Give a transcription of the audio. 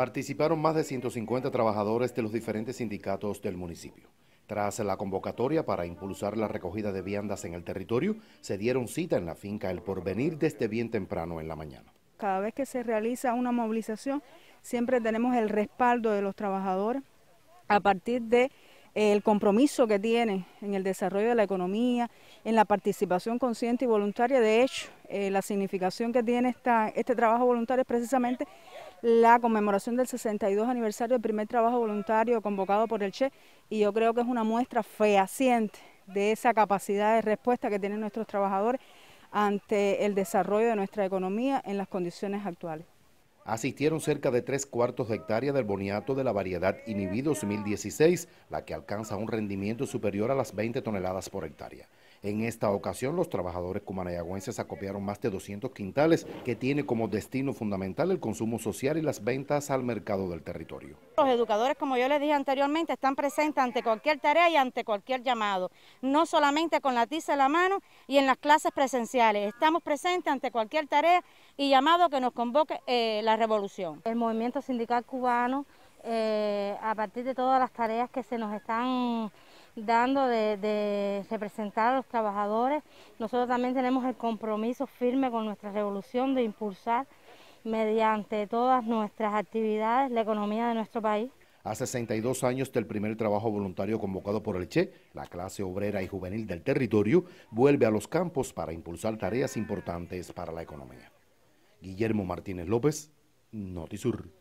participaron más de 150 trabajadores de los diferentes sindicatos del municipio. Tras la convocatoria para impulsar la recogida de viandas en el territorio, se dieron cita en la finca El Porvenir desde bien temprano en la mañana. Cada vez que se realiza una movilización, siempre tenemos el respaldo de los trabajadores a partir de eh, compromiso que tiene en el desarrollo de la economía, en la participación consciente y voluntaria. De hecho, eh, la significación que tiene este trabajo voluntario es precisamente la conmemoración del 62 aniversario del primer trabajo voluntario convocado por el Che y yo creo que es una muestra fehaciente de esa capacidad de respuesta que tienen nuestros trabajadores ante el desarrollo de nuestra economía en las condiciones actuales. Asistieron cerca de tres cuartos de hectárea del boniato de la variedad inhibidos 2016, la que alcanza un rendimiento superior a las 20 toneladas por hectárea. En esta ocasión, los trabajadores cumanayagüenses acopiaron más de 200 quintales que tiene como destino fundamental el consumo social y las ventas al mercado del territorio. Los educadores, como yo les dije anteriormente, están presentes ante cualquier tarea y ante cualquier llamado, no solamente con la tiza en la mano y en las clases presenciales, estamos presentes ante cualquier tarea y llamado que nos convoque eh, la revolución. El movimiento sindical cubano eh, a partir de todas las tareas que se nos están dando de, representar a los trabajadores. Nosotros también tenemos el compromiso firme con nuestra revolución de impulsar mediante todas nuestras actividades la economía de nuestro país. A 62 años del primer trabajo voluntario convocado por el Che, la clase obrera y juvenil del territorio vuelve a los campos para impulsar tareas importantes para la economía. Guillermo Martínez López, Notisur.